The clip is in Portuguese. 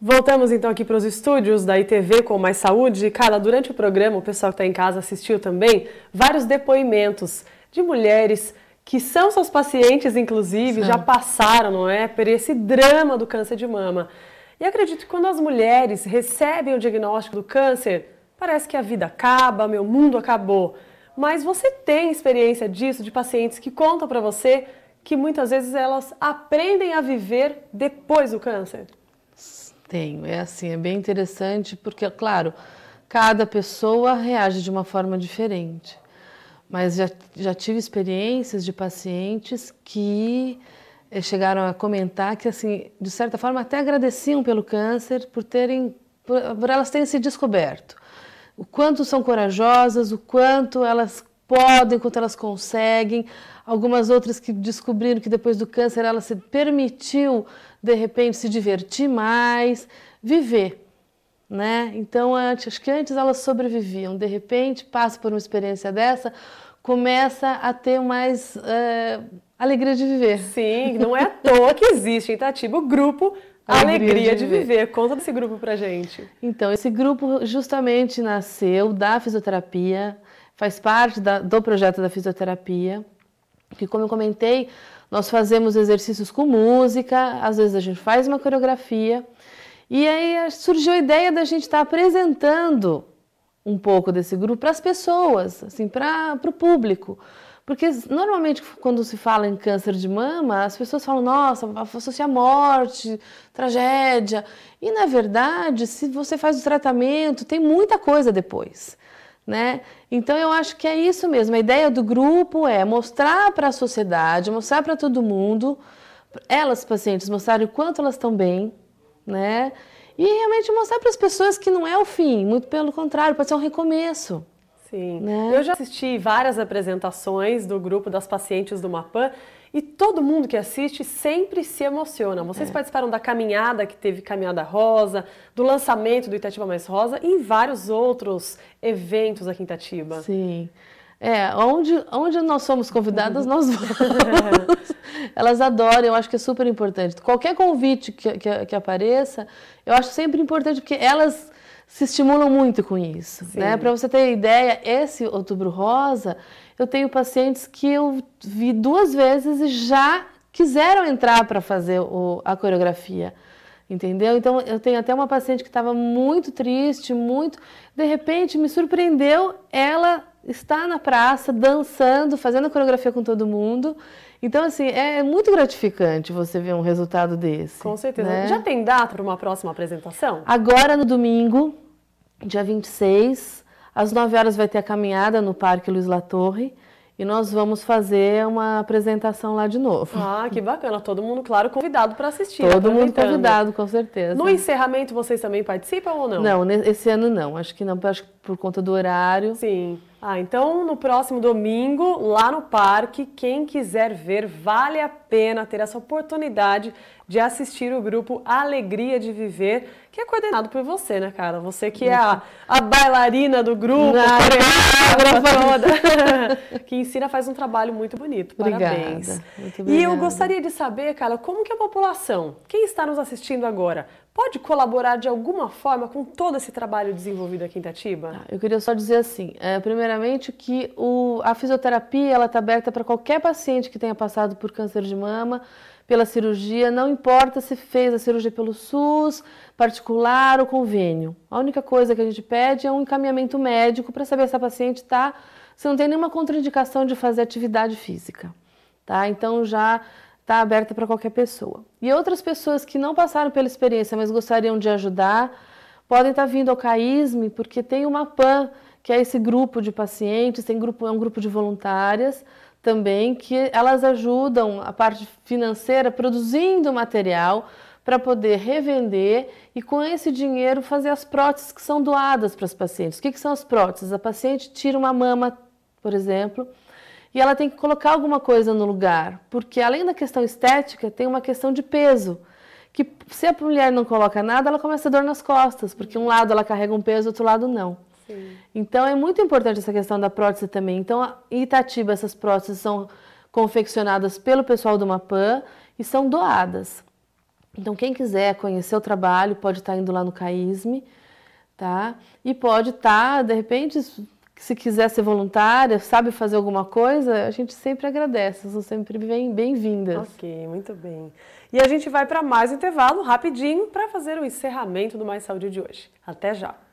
Voltamos então aqui para os estúdios da ITV com mais saúde. Carla, durante o programa, o pessoal que está em casa assistiu também vários depoimentos de mulheres que são seus pacientes, inclusive, Sim. já passaram, não é, por esse drama do câncer de mama. E acredito que quando as mulheres recebem o diagnóstico do câncer, parece que a vida acaba, meu mundo acabou. Mas você tem experiência disso, de pacientes que contam para você que muitas vezes elas aprendem a viver depois do câncer? Tenho, é assim, é bem interessante porque, é claro, cada pessoa reage de uma forma diferente. Mas já, já tive experiências de pacientes que eh, chegaram a comentar que, assim, de certa forma, até agradeciam pelo câncer por terem, por, por elas terem se descoberto. O quanto são corajosas, o quanto elas podem, quanto elas conseguem. Algumas outras que descobriram que depois do câncer ela se permitiu, de repente, se divertir mais, viver. Né? Então, antes, acho que antes elas sobreviviam, de repente passa por uma experiência dessa, começa a ter mais eh, alegria de viver. Sim, não é à toa que existe em Itatiba o grupo Alegria, alegria, de, viver. viver. Conta desse grupo pra gente. Então, esse grupo justamente nasceu da fisioterapia faz parte da, do projeto da fisioterapia, que como eu comentei, nós fazemos exercícios com música, às vezes a gente faz uma coreografia, e aí surgiu a ideia da gente estar tá apresentando um pouco desse grupo para as pessoas, assim, para o público. Porque normalmente quando se fala em câncer de mama, as pessoas falam, nossa, associa a morte, tragédia. E na verdade, se você faz o tratamento, tem muita coisa depois né? Então eu acho que é isso mesmo. A ideia do grupo é mostrar para a sociedade, mostrar para todo mundo, elas pacientes mostrarem o quanto elas estão bem, né? E realmente mostrar para as pessoas que não é o fim, muito pelo contrário, pode ser um recomeço. Sim. Né? Eu já assisti várias apresentações do grupo das pacientes do Mapan e todo mundo que assiste sempre se emociona. Vocês é. participaram da caminhada que teve Caminhada Rosa, do lançamento do Itatiba Mais Rosa e em vários outros eventos aqui em Itatiba. Sim. É, onde, onde nós somos convidadas, uhum. nós vamos. elas adoram, eu acho que é super importante. Qualquer convite que, que, que apareça, eu acho sempre importante, porque elas se estimulam muito com isso. Né? Para você ter ideia, esse Outubro Rosa, eu tenho pacientes que eu vi duas vezes e já quiseram entrar para fazer o, a coreografia entendeu? Então eu tenho até uma paciente que estava muito triste, muito, de repente me surpreendeu, ela está na praça dançando, fazendo coreografia com todo mundo. Então, assim, é, é muito gratificante você ver um resultado desse. Com certeza. Né? Já tem data para uma próxima apresentação? Agora no domingo, dia 26, às 9 horas vai ter a caminhada no Parque Luiz La Torre. E nós vamos fazer uma apresentação lá de novo. Ah, que bacana. Todo mundo, claro, convidado para assistir. Todo mundo convidado, com certeza. No encerramento vocês também participam ou não? Não, esse ano não. Acho que não. Acho que por conta do horário. Sim. Ah, então no próximo domingo, lá no parque, quem quiser ver, vale a pena ter essa oportunidade de assistir o grupo Alegria de Viver, que é coordenado por você, né, cara? Você que é a, a bailarina do grupo, coreógrafa toda, que ensina, faz um trabalho muito bonito. Obrigada. Parabéns. Muito e eu gostaria de saber, cara, como que é a população, quem está nos assistindo agora, pode colaborar de alguma forma com todo esse trabalho desenvolvido aqui em Itatiba? Ah, eu queria só dizer assim, é, primeiramente que o, a fisioterapia ela está aberta para qualquer paciente que tenha passado por câncer de mama, pela cirurgia, não importa se fez a cirurgia pelo SUS, particular ou convênio. A única coisa que a gente pede é um encaminhamento médico para saber se a paciente está, se não tem nenhuma contraindicação de fazer atividade física. Tá? Então já está aberta para qualquer pessoa. E outras pessoas que não passaram pela experiência, mas gostariam de ajudar, podem estar tá vindo ao CAISME, porque tem uma PAN, que é esse grupo de pacientes, tem grupo, é um grupo de voluntárias também, que elas ajudam a parte financeira produzindo material para poder revender e com esse dinheiro fazer as próteses que são doadas para os pacientes. O que, que são as próteses? A paciente tira uma mama, por exemplo, e ela tem que colocar alguma coisa no lugar, porque além da questão estética, tem uma questão de peso. Que se a mulher não coloca nada, ela começa a dor nas costas, porque um lado ela carrega um peso, outro lado não. Sim. Então é muito importante essa questão da prótese também. Então, em Itatiba, essas próteses são confeccionadas pelo pessoal do Mapan e são doadas. Então, quem quiser conhecer o trabalho, pode estar indo lá no CAISME, tá? E pode estar, de repente, que se quiser ser voluntária, sabe fazer alguma coisa, a gente sempre agradece, são sempre bem-vindas. Ok, muito bem. E a gente vai para mais intervalo rapidinho para fazer o encerramento do Mais Saúde de hoje. Até já!